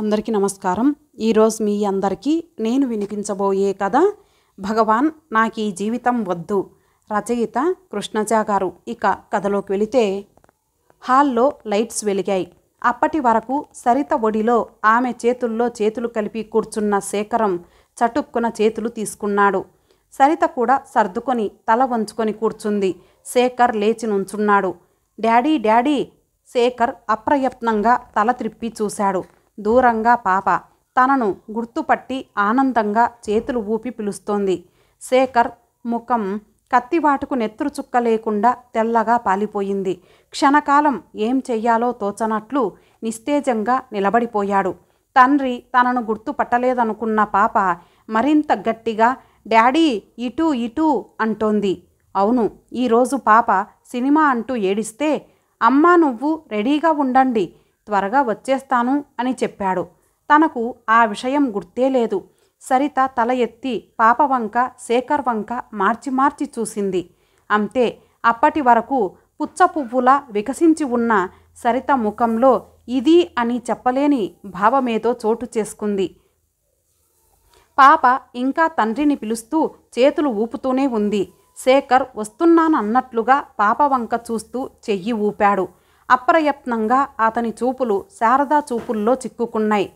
అందరికీ నమస్కారం ఈరోజు మీ అందరికీ నేను వినిపించబోయే కథ భగవాన్ నాకు ఈ జీవితం వద్దు రచయిత కృష్ణజా గారు ఇక కథలోకి వెళితే హాల్లో లైట్స్ వెలిగాయి అప్పటి వరకు సరిత ఒడిలో ఆమె చేతుల్లో చేతులు కలిపి కూర్చున్న శేఖరం చటుక్కున చేతులు తీసుకున్నాడు సరిత కూడా సర్దుకొని తల వంచుకొని కూర్చుంది శేఖర్ లేచి నుంచున్నాడు డాడీ డాడీ శేఖర్ అప్రయత్నంగా తల త్రిప్పి చూశాడు దూరంగా పాప తనను గుర్తుపట్టి ఆనందంగా చేతులు ఊపి పిలుస్తోంది శేఖర్ ముఖం కత్తివాటుకు నెత్తురు చుక్క లేకుండా తెల్లగా పాలిపోయింది క్షణకాలం ఏం చెయ్యాలో తోచనట్లు నిస్తేజంగా నిలబడిపోయాడు తండ్రి తనను గుర్తుపట్టలేదనుకున్న పాప మరింత గట్టిగా డాడీ ఇటు ఇటు అంటోంది అవును ఈరోజు పాప సినిమా అంటూ ఏడిస్తే అమ్మా నువ్వు రెడీగా ఉండండి త్వరగా వచ్చేస్తాను అని చెప్పాడు తనకు ఆ విషయం గుర్తే లేదు సరిత తల ఎత్తి పాప వంక శేఖర్ వంక మార్చి మార్చి చూసింది అంతే అప్పటి వరకు పుచ్చ పువ్వులా వికసించి ఉన్న సరిత ముఖంలో ఇది అని చెప్పలేని భావమేదో చోటు చేసుకుంది పాప ఇంకా తండ్రిని పిలుస్తూ చేతులు ఊపుతూనే ఉంది శేఖర్ వస్తున్నానన్నట్లుగా పాప వంక చూస్తూ చెయ్యి ఊపాడు అప్రయత్నంగా అతని చూపులు శారదా చూపుల్లో చిక్కుకున్నాయి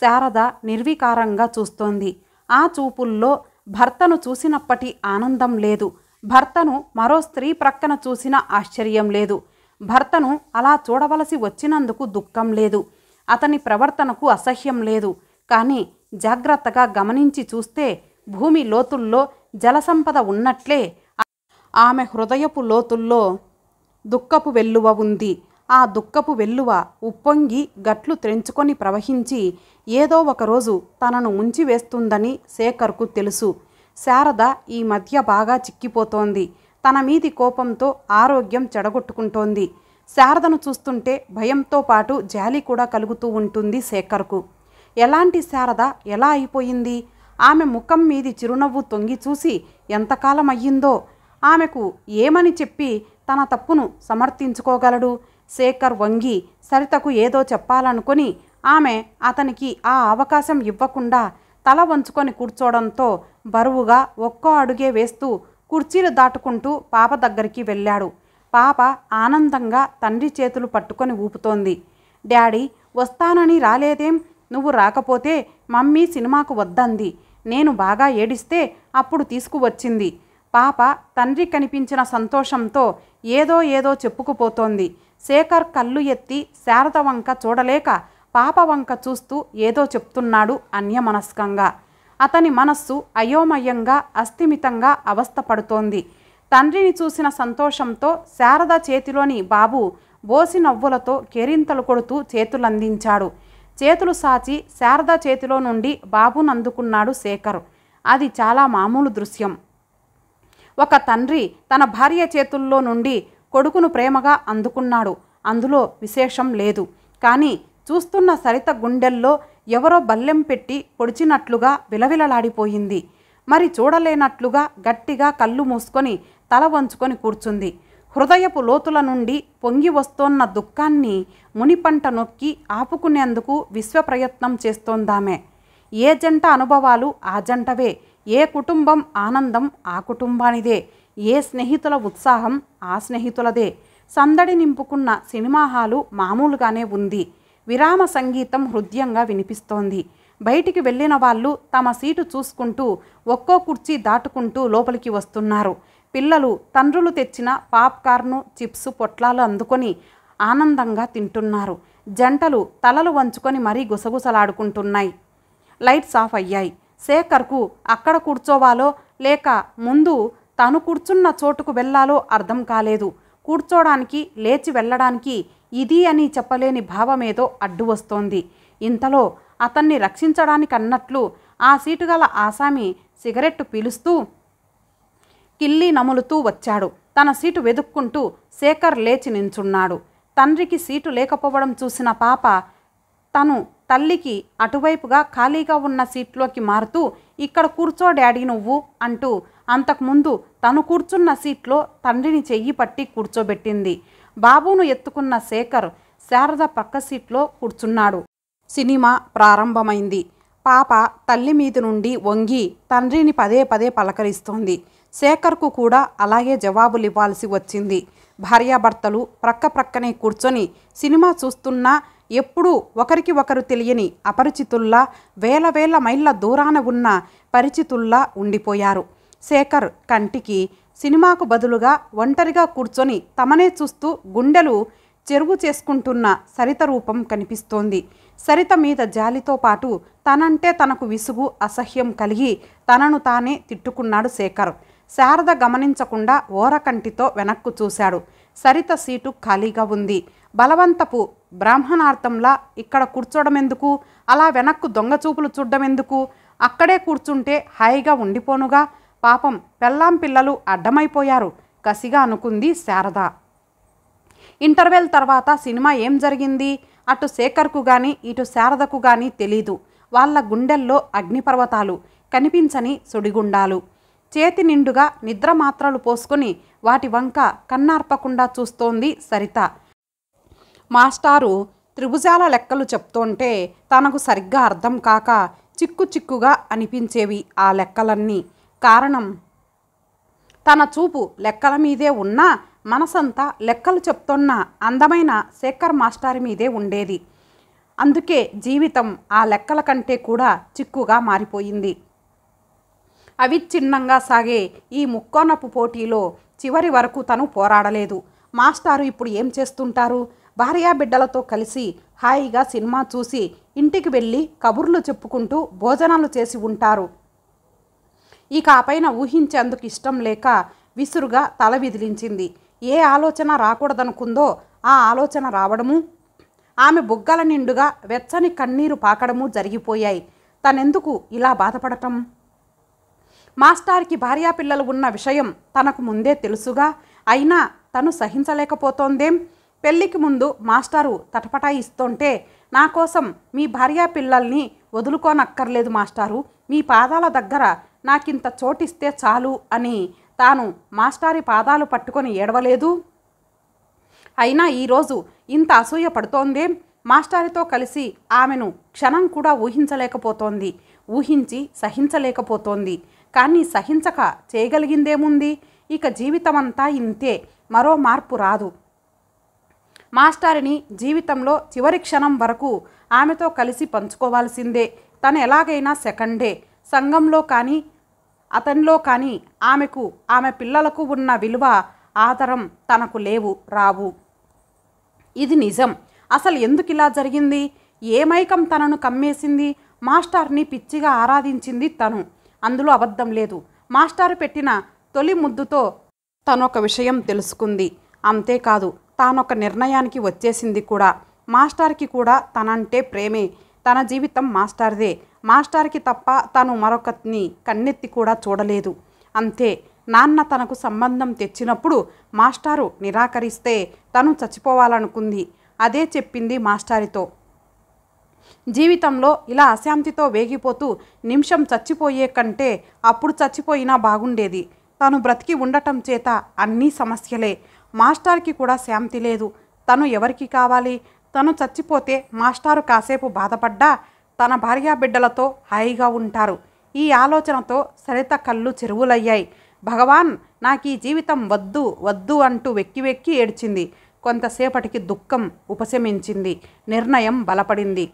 శారద నిర్వికారంగా చూస్తోంది ఆ చూపుల్లో భర్తను చూసినప్పటి ఆనందం లేదు భర్తను మరో స్త్రీ ప్రక్కన చూసిన ఆశ్చర్యం లేదు భర్తను అలా చూడవలసి వచ్చినందుకు దుఃఖం లేదు అతని ప్రవర్తనకు అసహ్యం లేదు కానీ జాగ్రత్తగా గమనించి చూస్తే భూమి లోతుల్లో జలసంపద ఉన్నట్లే ఆమె హృదయపు లోతుల్లో దుఃఖపు వెల్లువ ఉంది ఆ దుఃఖపు వెల్లువ ఉప్పొంగి గట్లు త్రెంచుకొని ప్రవహించి ఏదో ఒకరోజు తనను ముంచివేస్తుందని శేఖర్కు తెలుసు శారద ఈ మధ్య బాగా చిక్కిపోతోంది తన మీది కోపంతో ఆరోగ్యం చెడగొట్టుకుంటోంది శారదను చూస్తుంటే భయంతో పాటు జాలి కూడా కలుగుతూ ఉంటుంది శేఖర్కు ఎలాంటి శారద ఎలా అయిపోయింది ఆమె ముఖం మీది చిరునవ్వు తొంగి చూసి ఎంతకాలం అయ్యిందో ఆమెకు ఏమని చెప్పి తన తప్పును సమర్థించుకోగలడు శేఖర్ వంగి సరితకు ఏదో చెప్పాలనుకుని ఆమె అతనికి ఆ అవకాశం ఇవ్వకుండా తల వంచుకొని కూర్చోవడంతో బరువుగా ఒక్కో అడుగే వేస్తూ కుర్చీలు దాటుకుంటూ పాప దగ్గరికి వెళ్ళాడు పాప ఆనందంగా తండ్రి చేతులు పట్టుకొని ఊపుతోంది డాడీ వస్తానని రాలేదేం నువ్వు రాకపోతే మమ్మీ సినిమాకు వద్దంది నేను బాగా ఏడిస్తే అప్పుడు తీసుకువచ్చింది పాప తండ్రి కనిపించిన సంతోషంతో ఏదో ఏదో చెప్పుకుపోతోంది శేఖర్ కళ్ళు ఎత్తి శారద వంక చూడలేక పాప వంక చూస్తూ ఏదో చెప్తున్నాడు అన్యమనస్కంగా అతని మనస్సు అయోమయంగా అస్థిమితంగా అవస్థపడుతోంది తండ్రిని చూసిన సంతోషంతో శారద చేతిలోని బాబు బోసి నవ్వులతో కెరింతలు కొడుతూ చేతులందించాడు చేతులు సాచి శారద చేతిలో నుండి బాబును అందుకున్నాడు శేఖర్ అది చాలా మామూలు దృశ్యం ఒక తండ్రి తన భార్య చేతుల్లో నుండి కొడుకును ప్రేమగా అందుకున్నాడు అందులో విశేషం లేదు కానీ చూస్తున్న సరిత గుండెల్లో ఎవరో బల్లెం పెట్టి పొడిచినట్లుగా విలవిలలాడిపోయింది మరి చూడలేనట్లుగా గట్టిగా కళ్ళు మూసుకొని తల వంచుకొని కూర్చుంది హృదయపు లోతుల నుండి పొంగి వస్తోన్న దుఃఖాన్ని మునిపంట నొక్కి ఆపుకునేందుకు విశ్వప్రయత్నం చేస్తోందామె ఏ జంట అనుభవాలు ఆ జంటవే ఏ కుటుంబం ఆనందం ఆ కుటుంబానిదే ఏ స్నేహితుల ఉత్సాహం ఆ స్నేహితులదే సందడి నింపుకున్న సినిమా హాలు మామూలుగానే ఉంది విరామ సంగీతం హృదయంగా వినిపిస్తోంది బయటికి వెళ్ళిన వాళ్ళు తమ సీటు చూసుకుంటూ ఒక్కో కుర్చీ దాటుకుంటూ లోపలికి వస్తున్నారు పిల్లలు తండ్రులు తెచ్చిన పాప్కార్ను చిప్స్ పొట్లాలు అందుకొని ఆనందంగా తింటున్నారు జంటలు తలలు వంచుకొని మరీ గుసగుసలాడుకుంటున్నాయి లైట్స్ ఆఫ్ అయ్యాయి శేఖర్కు అక్కడ కూర్చోవాలో లేక ముందు తను కూర్చున్న చోటుకు వెళ్లాలో అర్థం కాలేదు కూర్చోడానికి లేచి వెళ్ళడానికి ఇది అని చెప్పలేని భావమేదో అడ్డు వస్తోంది ఇంతలో అతన్ని రక్షించడానికి అన్నట్లు ఆ గల ఆసామి సిగరెట్టు పీలుస్తూ కిల్లి నములుతూ వచ్చాడు తన సీటు వెదుక్కుంటూ శేఖర్ లేచి నించున్నాడు తండ్రికి సీటు లేకపోవడం చూసిన పాప తను తల్లికి అటువైపుగా ఖాళీగా ఉన్న సీట్లోకి మారుతూ ఇక్కడ కూర్చో డాడీ నువ్వు అంటూ అంతకుముందు తను కూర్చున్న సీట్లో తండ్రిని చెయ్యి పట్టి కూర్చోబెట్టింది బాబును ఎత్తుకున్న శేఖర్ శారద పక్క సీట్లో కూర్చున్నాడు సినిమా ప్రారంభమైంది పాప తల్లి మీద నుండి వంగి తండ్రిని పదే పదే పలకరిస్తోంది శేఖర్కు కూడా అలాగే జవాబులివ్వాల్సి వచ్చింది భార్యాభర్తలు ప్రక్క ప్రక్కనే కూర్చొని సినిమా చూస్తున్నా ఎప్పుడూ ఒకరికి ఒకరు తెలియని అపరిచితుల్లా వేల వేల మైళ్ళ దూరాన ఉన్న పరిచితుల్లా ఉండిపోయారు శేఖర్ కంటికి సినిమాకు బదులుగా ఒంటరిగా కూర్చొని తమనే చూస్తూ గుండెలు చెరువు చేసుకుంటున్న సరిత రూపం కనిపిస్తోంది సరిత మీద జాలితో పాటు తనంటే తనకు విసుగు అసహ్యం కలిగి తనను తానే తిట్టుకున్నాడు శేఖర్ శారద గమనించకుండా ఓరకంటితో వెనక్కు చూశాడు సరిత సీటు ఖాళీగా ఉంది బలవంతపు బ్రాహ్మణార్థంలా ఇక్కడ కూర్చోడమెందుకు అలా వెనక్కు దొంగచూపులు చూడడమెందుకు అక్కడే కూర్చుంటే హాయిగా ఉండిపోనుగా పాపం పెళ్ళాం పిల్లలు అడ్డమైపోయారు కసిగా అనుకుంది శారద ఇంటర్వెల్ తర్వాత సినిమా ఏం జరిగింది అటు శేఖర్కు కానీ ఇటు శారదకు కానీ తెలీదు వాళ్ళ గుండెల్లో అగ్నిపర్వతాలు కనిపించని సుడిగుండాలు చేతి నిండుగా నిద్ర మాత్రలు పోసుకుని వాటి వంక కన్నార్పకుండా చూస్తోంది సరిత మాస్టారు త్రిభుజాల లెక్కలు చెప్తోంటే తనకు సరిగ్గా అర్థం కాక చిక్కు చిక్కుగా అనిపించేవి ఆ లెక్కలన్నీ కారణం తన చూపు లెక్కల మీదే ఉన్నా మనసంతా లెక్కలు చెప్తున్న అందమైన శేఖర్ మాస్టారి మీదే ఉండేది అందుకే జీవితం ఆ లెక్కల కంటే కూడా చిక్కుగా మారిపోయింది అవిచ్ఛిన్నంగా సాగే ఈ ముక్కోనపు పోటీలో చివరి వరకు తను పోరాడలేదు మాస్టారు ఇప్పుడు ఏం చేస్తుంటారు భార్యాబిడ్డలతో కలిసి హాయిగా సినిమా చూసి ఇంటికి వెళ్ళి కబుర్లు చెప్పుకుంటూ భోజనాలు చేసి ఉంటారు ఇక పైన ఊహించేందుకు ఇష్టం లేక విసురుగా తల విదిలించింది ఏ ఆలోచన రాకూడదనుకుందో ఆ ఆలోచన రావడము ఆమె బుగ్గల నిండుగా వెచ్చని కన్నీరు పాకడము జరిగిపోయాయి తనెందుకు ఇలా బాధపడటం మాస్టార్కి పిల్లలు ఉన్న విషయం తనకు ముందే తెలుసుగా అయినా తను సహించలేకపోతోందేం పెళ్లికి ముందు మాస్టారు తటపటాయిస్తుంటే నా కోసం మీ భార్యా పిల్లల్ని వదులుకోనక్కర్లేదు మాస్టారు మీ పాదాల దగ్గర నాకింత చోటిస్తే చాలు అని తాను మాస్టారి పాదాలు పట్టుకొని ఏడవలేదు అయినా ఈరోజు ఇంత అసూయ మాస్టారితో కలిసి ఆమెను క్షణం కూడా ఊహించలేకపోతోంది ఊహించి సహించలేకపోతోంది కానీ సహించక చేయగలిగిందేముంది ఇక జీవితమంతా ఇంతే మరో మార్పు రాదు మాస్టారిని జీవితంలో చివరి క్షణం వరకు ఆమెతో కలిసి పంచుకోవాల్సిందే తను ఎలాగైనా సెకండ్ డే సంఘంలో కానీ అతనిలో కానీ ఆమెకు ఆమె పిల్లలకు ఉన్న విలువ ఆదరం తనకు లేవు రావు ఇది నిజం అసలు ఎందుకు ఇలా జరిగింది ఏమైకం తనను కమ్మేసింది మాస్టార్ని పిచ్చిగా ఆరాధించింది తను అందులో అబద్ధం లేదు మాస్టారు పెట్టిన తొలి ముద్దుతో తనొక విషయం తెలుసుకుంది అంతేకాదు తానొక నిర్ణయానికి వచ్చేసింది కూడా మాస్టార్కి కూడా తనంటే ప్రేమే తన జీవితం మాస్టార్దే మాస్టార్కి తప్ప తను మరొకని కన్నెత్తి కూడా చూడలేదు అంతే నాన్న తనకు సంబంధం తెచ్చినప్పుడు మాస్టారు నిరాకరిస్తే తను చచ్చిపోవాలనుకుంది అదే చెప్పింది మాస్టారితో జీవితంలో ఇలా అశాంతితో వేగిపోతూ నిమిషం చచ్చిపోయే కంటే అప్పుడు చచ్చిపోయినా బాగుండేది తను బ్రతికి ఉండటం చేత అన్నీ సమస్యలే మాస్టార్కి కూడా శాంతి లేదు తను ఎవరికి కావాలి తను చచ్చిపోతే మాస్టారు కాసేపు బాధపడ్డా తన భార్యా బిడ్డలతో హాయిగా ఉంటారు ఈ ఆలోచనతో సరిత కళ్ళు చెరువులయ్యాయి భగవాన్ నాకు ఈ జీవితం వద్దు వద్దు అంటూ వెక్కి వెక్కి ఏడ్చింది కొంతసేపటికి దుఃఖం ఉపశమించింది నిర్ణయం బలపడింది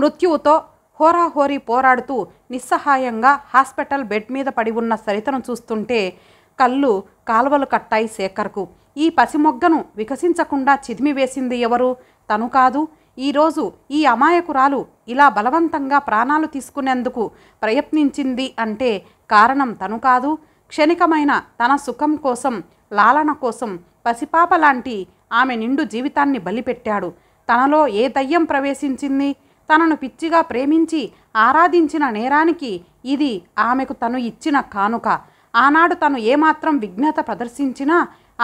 మృత్యువుతో హోరాహోరీ పోరాడుతూ నిస్సహాయంగా హాస్పిటల్ బెడ్ మీద పడి ఉన్న సరితను చూస్తుంటే కళ్ళు కాలువలు కట్టాయి శేఖర్కు ఈ పసిమొగ్గను వికసించకుండా చిదిమి వేసింది ఎవరు తను కాదు ఈరోజు ఈ అమాయకురాలు ఇలా బలవంతంగా ప్రాణాలు తీసుకునేందుకు ప్రయత్నించింది అంటే కారణం తను కాదు క్షణికమైన తన సుఖం కోసం లాలన కోసం పసిపాప లాంటి ఆమె నిండు జీవితాన్ని బలిపెట్టాడు తనలో ఏ దయ్యం ప్రవేశించింది తనను పిచ్చిగా ప్రేమించి ఆరాధించిన నేరానికి ఇది ఆమెకు తను ఇచ్చిన కానుక ఆనాడు తను ఏమాత్రం విఘ్నత ప్రదర్శించినా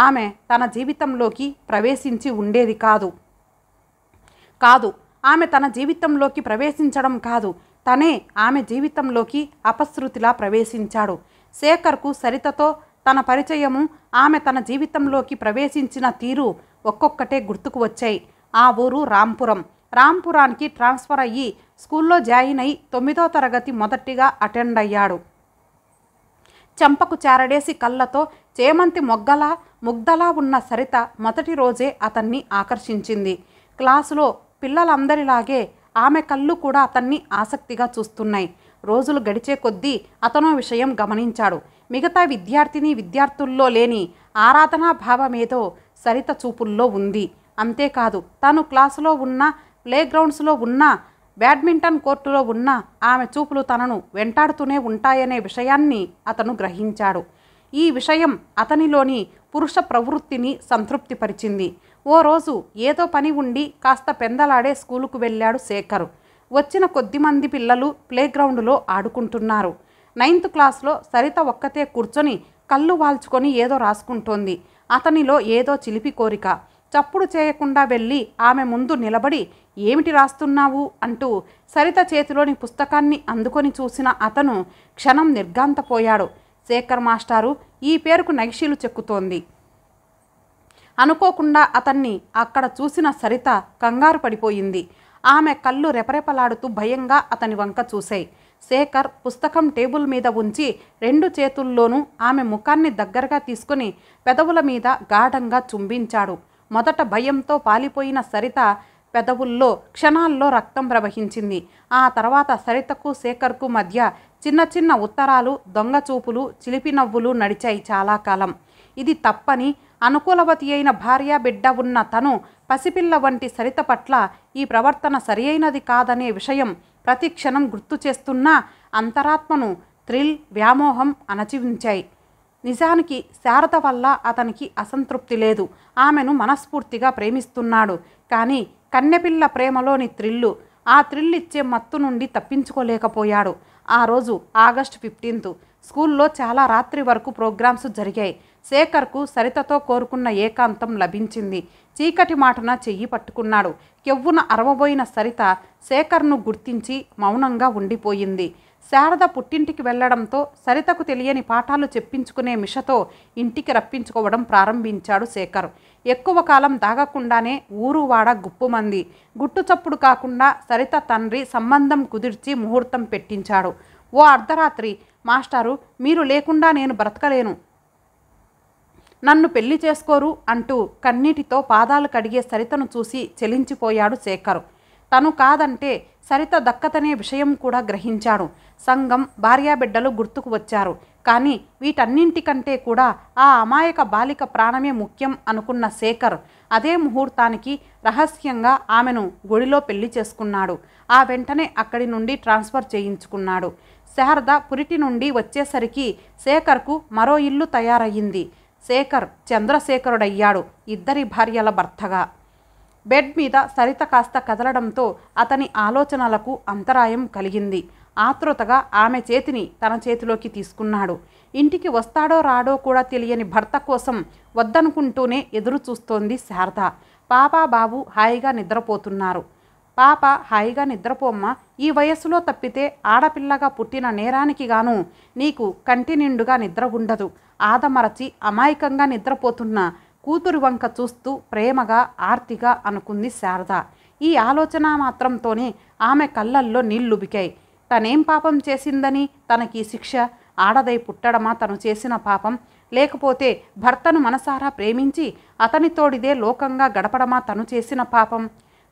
ఆమె తన జీవితంలోకి ప్రవేశించి ఉండేది కాదు కాదు ఆమె తన జీవితంలోకి ప్రవేశించడం కాదు తనే ఆమె జీవితంలోకి అపశృతిలా ప్రవేశించాడు శేఖర్కు సరితతో తన పరిచయము ఆమె తన జీవితంలోకి ప్రవేశించిన తీరు ఒక్కొక్కటే గుర్తుకు వచ్చాయి ఆ ఊరు రాంపురం రాంపురానికి ట్రాన్స్ఫర్ అయ్యి స్కూల్లో జాయిన్ అయి తొమ్మిదో తరగతి మొదటిగా అటెండ్ అయ్యాడు చెంపకు చారడేసి కళ్ళతో చేమంతి మొగ్గలా ముగ్ధలా ఉన్న సరిత మొదటి రోజే అతన్ని ఆకర్షించింది క్లాసులో పిల్లలందరిలాగే ఆమె కళ్ళు కూడా అతన్ని ఆసక్తిగా చూస్తున్నాయి రోజులు గడిచే కొద్దీ అతను విషయం గమనించాడు మిగతా విద్యార్థిని విద్యార్థుల్లో లేని ఆరాధనా భావమేదో సరిత చూపుల్లో ఉంది అంతేకాదు తాను క్లాసులో ఉన్న ప్లేగ్రౌండ్స్లో ఉన్న బ్యాడ్మింటన్ కోర్టులో ఉన్న ఆమె చూపులు తనను వెంటాడుతూనే ఉంటాయనే విషయాన్ని అతను గ్రహించాడు ఈ విషయం అతనిలోని పురుష ప్రవృత్తిని సంతృప్తిపరిచింది ఓ రోజు ఏదో పని ఉండి కాస్త పెందలాడే స్కూలుకు వెళ్ళాడు శేఖర్ వచ్చిన కొద్దిమంది పిల్లలు ప్లేగ్రౌండ్లో ఆడుకుంటున్నారు నైన్త్ క్లాస్లో సరిత ఒక్కతే కూర్చొని కళ్ళు వాల్చుకొని ఏదో రాసుకుంటోంది అతనిలో ఏదో చిలిపి కోరిక చప్పుడు చేయకుండా వెళ్ళి ఆమె ముందు నిలబడి ఏమిటి రాస్తున్నావు అంటూ సరిత చేతిలోని పుస్తకాన్ని అందుకొని చూసిన అతను క్షణం నిర్గాంతపోయాడు శేఖర్ మాస్టారు ఈ పేరుకు నగిషీలు చెక్కుతోంది అనుకోకుండా అతన్ని అక్కడ చూసిన సరిత కంగారు పడిపోయింది ఆమె కళ్ళు రెపరెపలాడుతూ భయంగా అతని వంక చూశాయి శేఖర్ పుస్తకం టేబుల్ మీద ఉంచి రెండు చేతుల్లోనూ ఆమె ముఖాన్ని దగ్గరగా తీసుకుని పెదవుల మీద గాఢంగా చుంబించాడు మొదట భయంతో పాలిపోయిన సరిత పెదవుల్లో క్షణాల్లో రక్తం ప్రవహించింది ఆ తర్వాత సరితకు శేఖర్కు మధ్య చిన్న చిన్న ఉత్తరాలు దొంగచూపులు చిలిపి నవ్వులు నడిచాయి చాలా కాలం ఇది తప్పని అనుకూలవతి అయిన భార్య బిడ్డ ఉన్న తను పసిపిల్ల వంటి సరిత పట్ల ఈ ప్రవర్తన సరియైనది కాదనే విషయం ప్రతిక్షణం గుర్తు చేస్తున్న అంతరాత్మను థ్రిల్ వ్యామోహం అణచివించాయి నిజానికి శారద వల్ల అతనికి అసంతృప్తి లేదు ఆమెను మనస్ఫూర్తిగా ప్రేమిస్తున్నాడు కానీ కన్నెపిల్ల ప్రేమలోని త్రిల్లు ఆ ఇచ్చే మత్తు నుండి తప్పించుకోలేకపోయాడు ఆ రోజు ఆగస్టు ఫిఫ్టీన్త్ స్కూల్లో చాలా రాత్రి వరకు ప్రోగ్రామ్స్ జరిగాయి శేఖర్కు సరితతో కోరుకున్న ఏకాంతం లభించింది చీకటి మాటన చెయ్యి పట్టుకున్నాడు కెవ్వున అరవబోయిన సరిత శేఖర్ను గుర్తించి మౌనంగా ఉండిపోయింది శారద పుట్టింటికి వెళ్లడంతో సరితకు తెలియని పాఠాలు చెప్పించుకునే మిషతో ఇంటికి రప్పించుకోవడం ప్రారంభించాడు శేఖర్ ఎక్కువ కాలం దాగకుండానే ఊరువాడ గుప్పుమంది గుట్టుచప్పుడు కాకుండా సరిత తండ్రి సంబంధం కుదిర్చి ముహూర్తం పెట్టించాడు ఓ అర్ధరాత్రి మాస్టారు మీరు లేకుండా నేను బ్రతకలేను నన్ను పెళ్లి చేసుకోరు అంటూ కన్నీటితో పాదాలు కడిగే సరితను చూసి చెలించిపోయాడు శేఖరు తను కాదంటే సరిత దక్కతనే విషయం కూడా గ్రహించాడు సంఘం భార్యాబిడ్డలు గుర్తుకు వచ్చారు కానీ వీటన్నింటికంటే కూడా ఆ అమాయక బాలిక ప్రాణమే ముఖ్యం అనుకున్న శేఖర్ అదే ముహూర్తానికి రహస్యంగా ఆమెను గుడిలో పెళ్లి చేసుకున్నాడు ఆ వెంటనే అక్కడి నుండి ట్రాన్స్ఫర్ చేయించుకున్నాడు శారద పురిటి నుండి వచ్చేసరికి శేఖర్కు మరో ఇల్లు తయారయ్యింది శేఖర్ చంద్రశేఖరుడయ్యాడు ఇద్దరి భార్యల భర్తగా బెడ్ మీద సరిత కాస్త కదలడంతో అతని ఆలోచనలకు అంతరాయం కలిగింది ఆతృతగా ఆమె చేతిని తన చేతిలోకి తీసుకున్నాడు ఇంటికి వస్తాడో రాడో కూడా తెలియని భర్త కోసం వద్దనుకుంటూనే ఎదురు చూస్తోంది శారద పాపా బాబు హాయిగా నిద్రపోతున్నారు పాప హాయిగా నిద్రపోమ్మ ఈ వయస్సులో తప్పితే ఆడపిల్లగా పుట్టిన నేరానికి గాను నీకు కంటి నిండుగా నిద్ర ఉండదు ఆదమరచి అమాయకంగా నిద్రపోతున్న కూతురు వంక చూస్తూ ప్రేమగా ఆర్తిగా అనుకుంది శారద ఈ ఆలోచన మాత్రంతోనే ఆమె కళ్ళల్లో నీళ్లుబికాయి తనేం పాపం చేసిందని తనకి శిక్ష ఆడదై పుట్టడమా తను చేసిన పాపం లేకపోతే భర్తను మనసారా ప్రేమించి అతనితోడిదే లోకంగా గడపడమా తను చేసిన పాపం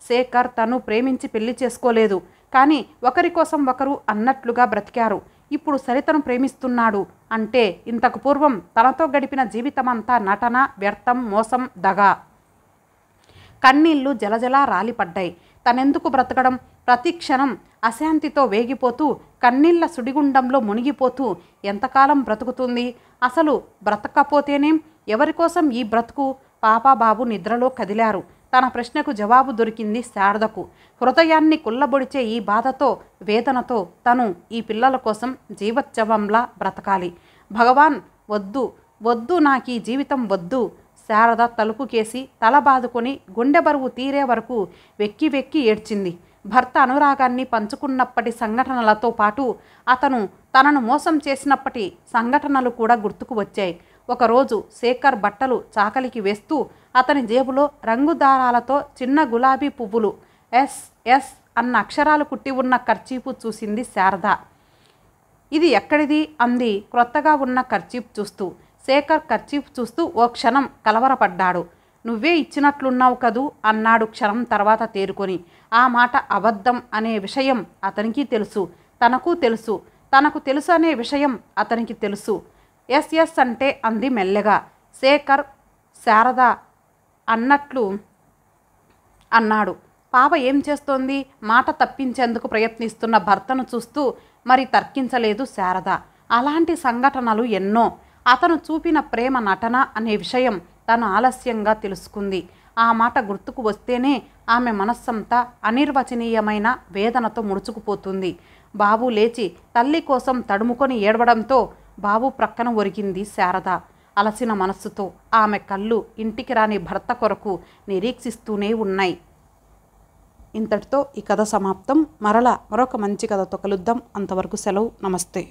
శేఖర్ తను ప్రేమించి పెళ్లి చేసుకోలేదు కానీ ఒకరి కోసం ఒకరు అన్నట్లుగా బ్రతికారు ఇప్పుడు సరితను ప్రేమిస్తున్నాడు అంటే ఇంతకు పూర్వం తనతో గడిపిన జీవితమంతా నటన వ్యర్థం మోసం దగా కన్నీళ్లు జలజలా రాలిపడ్డాయి తనెందుకు బ్రతకడం ప్రతి క్షణం అశాంతితో వేగిపోతూ కన్నీళ్ల సుడిగుండంలో మునిగిపోతూ ఎంతకాలం బ్రతుకుతుంది అసలు బ్రతకపోతేనేం ఎవరికోసం ఈ బ్రతుకు పాపాబాబు నిద్రలో కదిలారు తన ప్రశ్నకు జవాబు దొరికింది శారదకు హృదయాన్ని కుల్లబొడిచే ఈ బాధతో వేదనతో తను ఈ పిల్లల కోసం జీవోత్సవంలా బ్రతకాలి భగవాన్ వద్దు వద్దు నాకు ఈ జీవితం వద్దు శారద తలుపు కేసి తల బాదుకొని గుండె బరువు తీరే వరకు వెక్కి వెక్కి ఏడ్చింది భర్త అనురాగాన్ని పంచుకున్నప్పటి సంఘటనలతో పాటు అతను తనను మోసం చేసినప్పటి సంఘటనలు కూడా గుర్తుకు వచ్చాయి ఒకరోజు శేఖర్ బట్టలు చాకలికి వేస్తూ అతని జేబులో రంగుదారాలతో చిన్న గులాబీ పువ్వులు ఎస్ ఎస్ అన్న అక్షరాలు కుట్టి ఉన్న ఖర్చీపు చూసింది శారద ఇది ఎక్కడిది అంది క్రొత్తగా ఉన్న ఖర్చీపు చూస్తూ శేఖర్ ఖర్చీపు చూస్తూ ఓ క్షణం కలవరపడ్డాడు నువ్వే ఇచ్చినట్లున్నావు కదూ అన్నాడు క్షణం తర్వాత తేరుకొని ఆ మాట అబద్ధం అనే విషయం అతనికి తెలుసు తనకు తెలుసు తనకు తెలుసు అనే విషయం అతనికి తెలుసు ఎస్ ఎస్ అంటే అంది మెల్లగా శేఖర్ శారద అన్నట్లు అన్నాడు పాప ఏం చేస్తోంది మాట తప్పించేందుకు ప్రయత్నిస్తున్న భర్తను చూస్తూ మరి తర్కించలేదు శారద అలాంటి సంఘటనలు ఎన్నో అతను చూపిన ప్రేమ నటన అనే విషయం తను ఆలస్యంగా తెలుసుకుంది ఆ మాట గుర్తుకు వస్తేనే ఆమె మనస్సంతా అనిర్వచనీయమైన వేదనతో ముడుచుకుపోతుంది బాబు లేచి తల్లి కోసం తడుముకొని ఏడవడంతో బాబు ప్రక్కన ఒరిగింది శారద అలసిన మనస్సుతో ఆమె కళ్ళు ఇంటికి రాని భర్త కొరకు నిరీక్షిస్తూనే ఉన్నాయి ఇంతటితో ఈ కథ సమాప్తం మరల మరొక మంచి కథతో కలుద్దాం అంతవరకు సెలవు నమస్తే